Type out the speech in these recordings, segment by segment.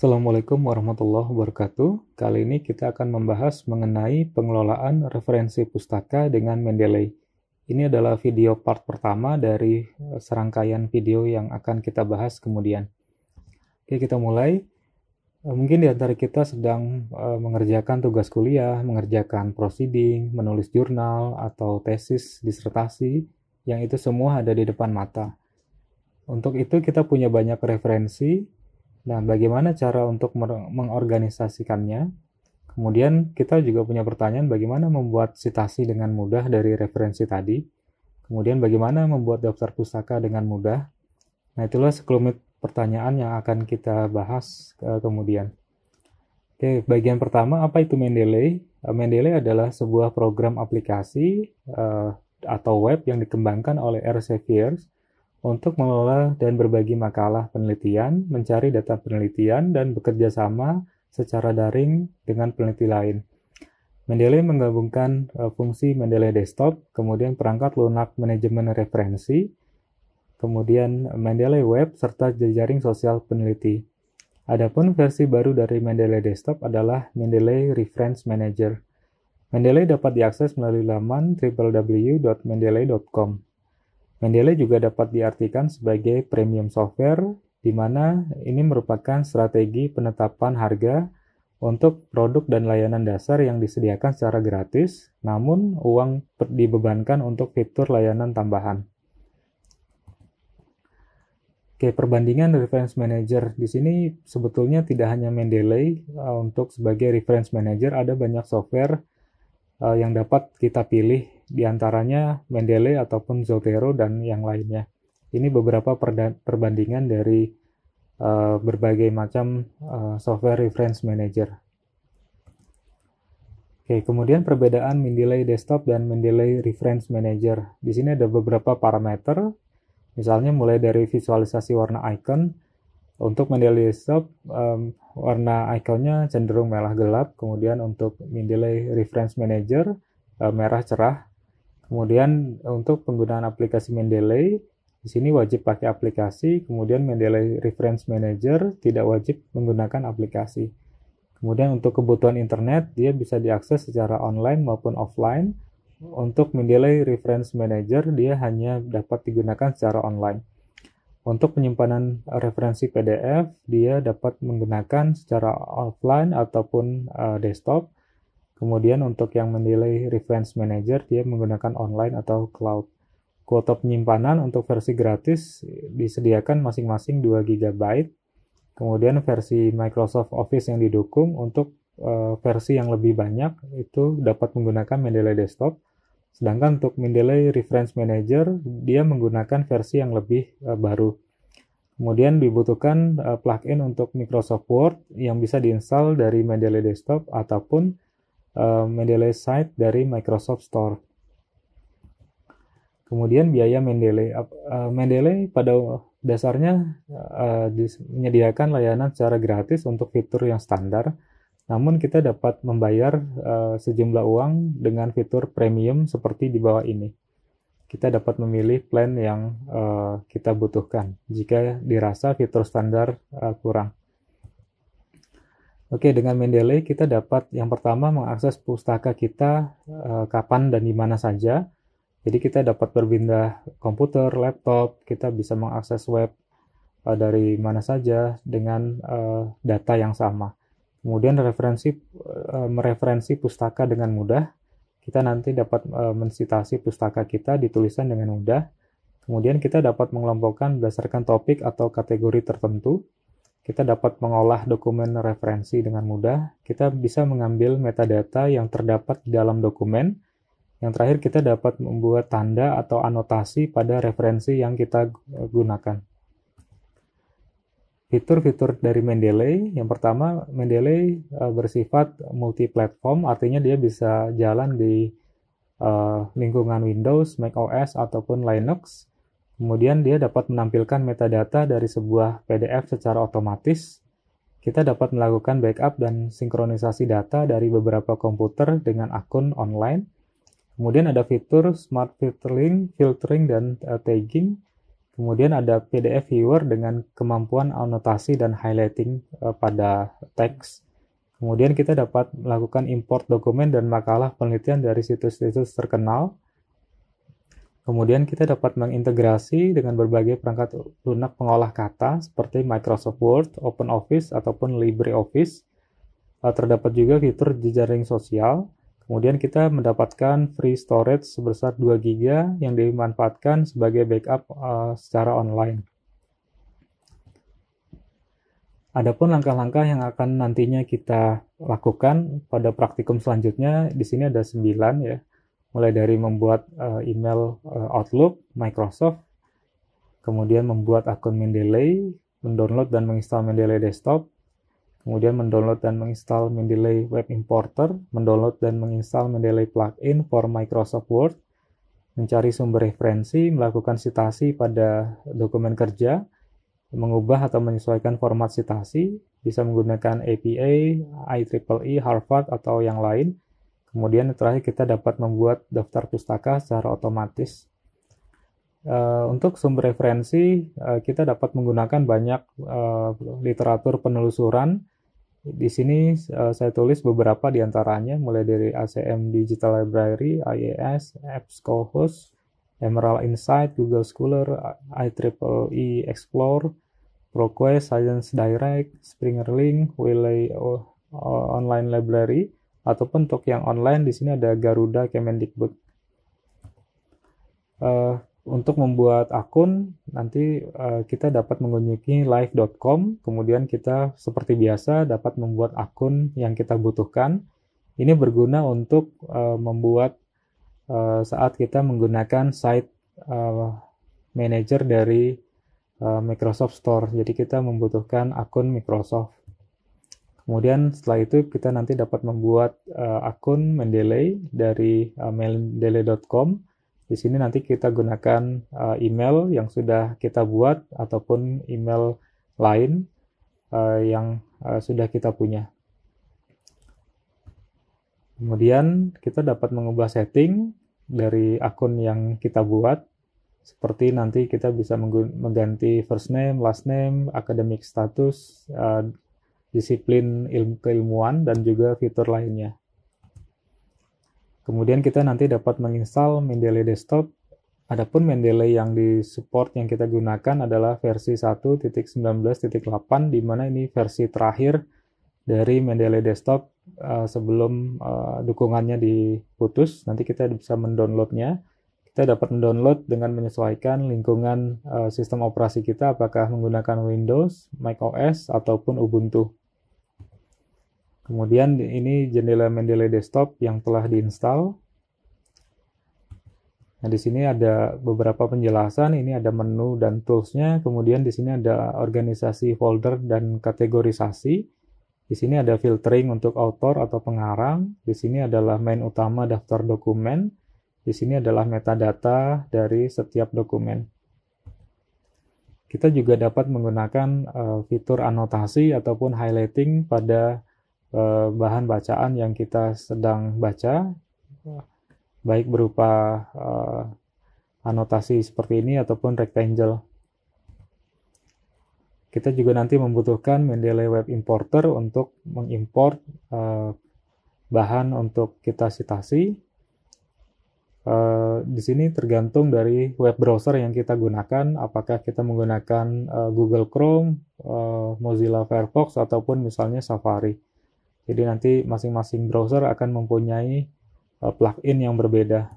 Assalamualaikum warahmatullahi wabarakatuh. Kali ini kita akan membahas mengenai pengelolaan referensi pustaka dengan Mendeley. Ini adalah video part pertama dari eh, serangkaian video yang akan kita bahas kemudian. Oke, kita mulai. Eh, mungkin di antara kita sedang eh, mengerjakan tugas kuliah, mengerjakan proceeding, menulis jurnal atau tesis disertasi, yang itu semua ada di depan mata. Untuk itu kita punya banyak referensi Nah, bagaimana cara untuk mengorganisasikannya? Kemudian kita juga punya pertanyaan bagaimana membuat citasi dengan mudah dari referensi tadi. Kemudian bagaimana membuat daftar pustaka dengan mudah. Nah, itulah sekelumit pertanyaan yang akan kita bahas kemudian. Oke, bagian pertama apa itu Mendeley? Eh, Mendeley adalah sebuah program aplikasi eh, atau web yang dikembangkan oleh Elsevier untuk mengelola dan berbagi makalah penelitian, mencari data penelitian, dan bekerja sama secara daring dengan peneliti lain. Mendeley menggabungkan e, fungsi Mendeley Desktop, kemudian perangkat lunak manajemen referensi, kemudian Mendeley Web, serta jejaring sosial peneliti. Adapun versi baru dari Mendeley Desktop adalah Mendeley Reference Manager. Mendeley dapat diakses melalui laman www.mendeley.com. Mendeley juga dapat diartikan sebagai premium software, di mana ini merupakan strategi penetapan harga untuk produk dan layanan dasar yang disediakan secara gratis, namun uang dibebankan untuk fitur layanan tambahan. Oke, perbandingan reference manager di sini sebetulnya tidak hanya Mendeley eh, untuk sebagai reference manager ada banyak software eh, yang dapat kita pilih diantaranya antaranya ataupun Zotero dan yang lainnya. Ini beberapa perbandingan dari uh, berbagai macam uh, software reference manager. Oke, kemudian perbedaan Mendeley Desktop dan Mendeley Reference Manager. Di sini ada beberapa parameter, misalnya mulai dari visualisasi warna icon. Untuk Mendeley Desktop, um, warna iconnya cenderung merah gelap, kemudian untuk Mendeley Reference Manager, uh, merah cerah, Kemudian eh, untuk penggunaan aplikasi Mendeley, di sini wajib pakai aplikasi, kemudian Mendeley Reference Manager tidak wajib menggunakan aplikasi. Kemudian untuk kebutuhan internet, dia bisa diakses secara online maupun offline. Untuk Mendeley Reference Manager, dia hanya dapat digunakan secara online. Untuk penyimpanan referensi PDF, dia dapat menggunakan secara offline ataupun uh, desktop. Kemudian untuk yang menilai reference manager, dia menggunakan online atau cloud. Kuota penyimpanan untuk versi gratis disediakan masing-masing 2 GB. Kemudian versi Microsoft Office yang didukung untuk uh, versi yang lebih banyak itu dapat menggunakan Mendeley Desktop. Sedangkan untuk Mendeley Reference Manager, dia menggunakan versi yang lebih uh, baru. Kemudian dibutuhkan uh, plugin untuk Microsoft Word yang bisa diinstal dari Mendeley Desktop ataupun Eh, Mendeley Site dari Microsoft Store. Kemudian biaya Mendeley. Eh, Mendeley pada dasarnya eh, menyediakan layanan secara gratis untuk fitur yang standar, namun kita dapat membayar sejumlah uang dengan fitur premium seperti di bawah ini. Kita dapat memilih plan yang kita butuhkan jika dirasa fitur standar kurang. Oke, dengan Mendeley kita dapat yang pertama mengakses pustaka kita eh, kapan dan di mana saja. Jadi kita dapat berpindah komputer, laptop, kita bisa mengakses web eh, dari mana saja dengan eh, data yang sama. Kemudian referensi eh, mereferensi pustaka dengan mudah. Kita nanti dapat eh, mensitasi pustaka kita ditulisan dengan mudah. Kemudian kita dapat mengelompokkan berdasarkan topik atau kategori tertentu kita dapat mengolah dokumen referensi dengan mudah, kita bisa mengambil metadata yang terdapat di dalam dokumen. Yang terakhir, kita dapat membuat tanda atau anotasi pada referensi yang kita gunakan. Fitur-fitur dari Mendeley, yang pertama, Mendeley e, bersifat multi-platform, artinya dia bisa jalan di e, lingkungan Windows, Mac OS, ataupun Linux. Kemudian dia dapat menampilkan metadata dari sebuah PDF secara otomatis. Kita dapat melakukan backup dan sinkronisasi data dari beberapa komputer dengan akun online. Kemudian ada fitur smart filtering, filtering dan uh, tagging. Kemudian ada PDF viewer dengan kemampuan anotasi dan highlighting uh, pada teks. Kemudian kita dapat melakukan import dokumen dan makalah penelitian dari situs-situs terkenal Kemudian kita dapat mengintegrasi dengan berbagai perangkat lunak pengolah kata seperti Microsoft Word, Open Office ataupun LibreOffice. Eh, terdapat juga fitur jejaring sosial. Kemudian kita mendapatkan free storage sebesar 2 GB yang dimanfaatkan sebagai backup eh, secara online. Adapun langkah-langkah yang akan nantinya kita lakukan pada praktikum selanjutnya, di sini ada 9 ya mulai dari membuat uh, email uh, Outlook, Microsoft, kemudian membuat akun Mendeley, mendownload dan menginstal Mendeley Desktop, kemudian mendownload dan menginstal Mendeley Web Importer, mendownload dan menginstal Mendeley plugin for Microsoft Word, mencari sumber referensi, melakukan citasi pada dokumen kerja, mengubah atau menyesuaikan format citasi, bisa menggunakan APA, IEEE, e, Harvard, atau yang lain, Kemudian terakhir kita dapat membuat daftar pustaka secara otomatis. Eh, untuk sumber referensi, eh, kita dapat menggunakan banyak eh, literatur penelusuran. Di sini saya tulis beberapa di antaranya, mulai dari ACM Digital Library, IAS, EBSCOhost, Emerald Insight, Google Scholar, IEEE e Explore, ProQuest, Science Direct, Springer Link, Wiley Online Library, ataupun untuk yang online di sini ada Garuda Kemendikbud. Uh, untuk membuat akun nanti uh, kita dapat mengunjungi live.com kemudian kita seperti biasa dapat membuat akun yang kita butuhkan ini berguna untuk uh, membuat uh, saat kita menggunakan site uh, manager dari uh, Microsoft Store jadi kita membutuhkan akun Microsoft Kemudian setelah itu kita nanti dapat membuat uh, akun Mendeley dari uh, eh, mendeley.com. Di sini nanti kita gunakan uh, email yang sudah kita buat ataupun email lain uh, yang uh, sudah kita punya. Kemudian kita dapat mengubah setting dari akun yang kita buat. Seperti nanti kita bisa mengganti first name, last name, academic status, uh, disiplin ilmu keilmuan, dan juga fitur lainnya. Kemudian kita nanti dapat menginstal Mendeley Desktop. Adapun Mendeley yang di support yang kita gunakan adalah versi 1.19.8 di mana ini versi terakhir dari Mendeley Desktop eh, sebelum eh, dukungannya diputus. Nanti kita bisa mendownloadnya. Kita dapat mendownload dengan menyesuaikan lingkungan eh, sistem operasi kita, apakah menggunakan Windows, macOS, ataupun Ubuntu. Kemudian ini jendela Mendeley Desktop yang telah diinstal. Nah, di sini ada beberapa penjelasan, ini ada menu dan toolsnya, kemudian di sini ada organisasi folder dan kategorisasi. Di sini ada filtering untuk author atau pengarang, di sini adalah main utama daftar dokumen, di sini adalah metadata dari setiap dokumen. Kita juga dapat menggunakan eh, fitur anotasi ataupun highlighting pada Eh, bahan bacaan yang kita sedang baca baik berupa uh, anotasi seperti ini ataupun rectangle. Kita juga nanti membutuhkan Mendeley Web Importer untuk mengimpor uh, eh, bahan untuk kita citasi Uh, di sini tergantung dari web browser yang kita gunakan, apakah kita menggunakan uh, Google Chrome, uh, Mozilla Firefox, ataupun misalnya Safari. Jadi nanti masing-masing browser akan mempunyai eh, plugin yang berbeda.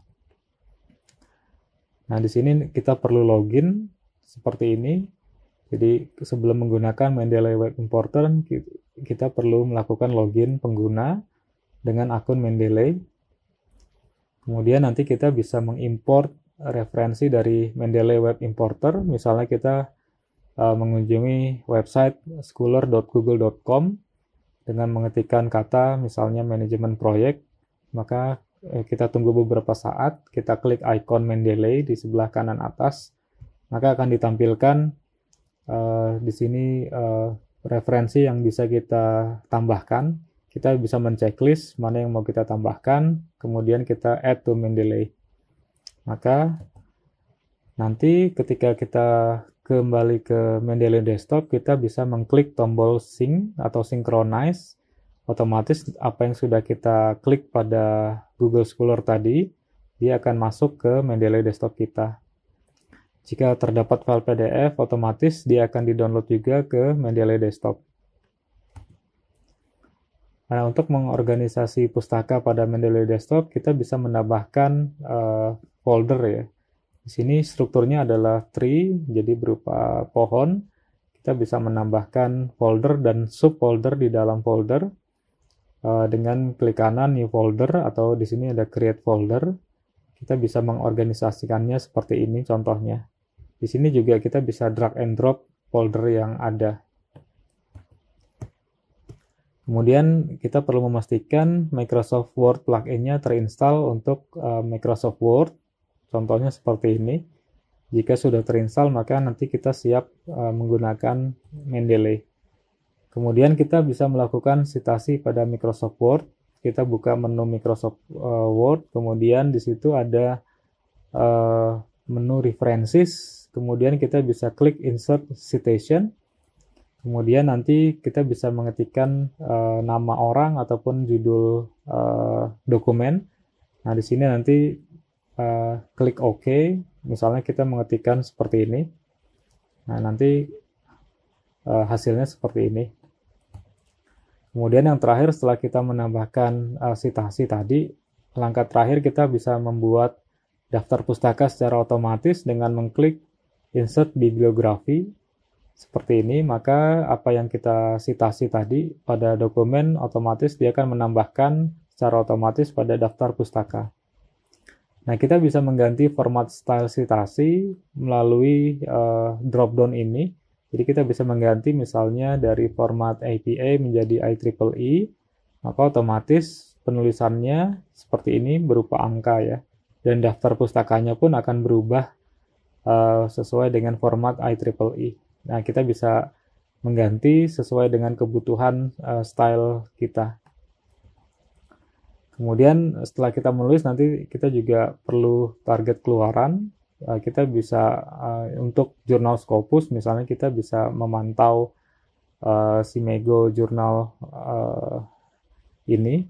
Nah, di sini kita perlu login seperti ini. Jadi sebelum menggunakan Mendeley Web Importer, kita perlu melakukan login pengguna dengan akun Mendeley. Kemudian nanti kita bisa mengimport referensi dari Mendeley Web Importer. Misalnya kita eh, mengunjungi website schooler.google.com dengan mengetikkan kata misalnya manajemen proyek, maka eh, kita tunggu beberapa saat, kita klik icon Mendeley di sebelah kanan atas, maka akan ditampilkan uh, di sini uh, referensi yang bisa kita tambahkan. Kita bisa menceklis mana yang mau kita tambahkan, kemudian kita add to Mendeley. Maka nanti ketika kita kembali ke Mendeley Desktop, kita bisa mengklik tombol sync atau synchronize. Otomatis apa yang sudah kita klik pada Google Scholar tadi, dia akan masuk ke Mendeley Desktop kita. Jika terdapat file PDF, otomatis dia akan didownload juga ke Mendeley Desktop. Nah, untuk mengorganisasi pustaka pada Mendeley Desktop, kita bisa menambahkan uh, folder ya di sini strukturnya adalah tree, jadi berupa pohon. Kita bisa menambahkan folder dan subfolder di dalam folder eh, dengan klik kanan new folder atau di sini ada create folder. Kita bisa mengorganisasikannya seperti ini contohnya. Di sini juga kita bisa drag and drop folder yang ada. Kemudian kita perlu memastikan Microsoft Word plugin-nya terinstall untuk eh, Microsoft Word. Contohnya seperti ini. Jika sudah terinstall, maka nanti kita siap uh, menggunakan Mendeley. Kemudian kita bisa melakukan citasi pada Microsoft Word. Kita buka menu Microsoft uh, Word, kemudian di situ ada uh, menu references, kemudian kita bisa klik insert citation. Kemudian nanti kita bisa mengetikkan uh, nama orang ataupun judul uh, dokumen. Nah, di sini nanti uh, klik OK, misalnya kita mengetikkan seperti ini. Nah, nanti uh, hasilnya seperti ini. Kemudian yang terakhir setelah kita menambahkan uh, eh, sitasi tadi, langkah terakhir kita bisa membuat daftar pustaka secara otomatis dengan mengklik insert bibliografi seperti ini, maka apa yang kita sitasi tadi pada dokumen otomatis dia akan menambahkan secara otomatis pada daftar pustaka. Nah, kita bisa mengganti format style citasi melalui uh, eh, dropdown ini. Jadi kita bisa mengganti misalnya dari format APA menjadi IEEE, e, maka otomatis penulisannya seperti ini berupa angka ya. Dan daftar pustakanya pun akan berubah uh, sesuai dengan format IEEE. E. Nah, kita bisa mengganti sesuai dengan kebutuhan uh, style kita. Kemudian eh, setelah kita menulis nanti kita juga perlu target keluaran. Eh, kita bisa eh, untuk jurnal Scopus misalnya kita bisa memantau si Mego jurnal ini.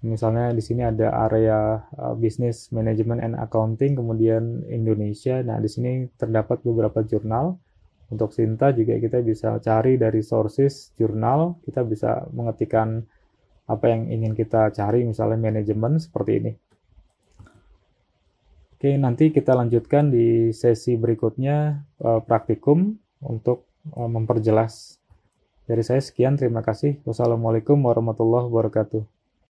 Misalnya di sini ada area Business Management and Accounting, kemudian Indonesia. Nah, di sini terdapat beberapa jurnal. Untuk Sinta juga kita bisa cari dari sources jurnal, kita bisa mengetikkan apa yang ingin kita cari misalnya manajemen seperti ini. Oke, nanti kita lanjutkan di sesi berikutnya eh, praktikum untuk eh, memperjelas. Dari saya sekian, terima kasih. Wassalamualaikum warahmatullahi wabarakatuh.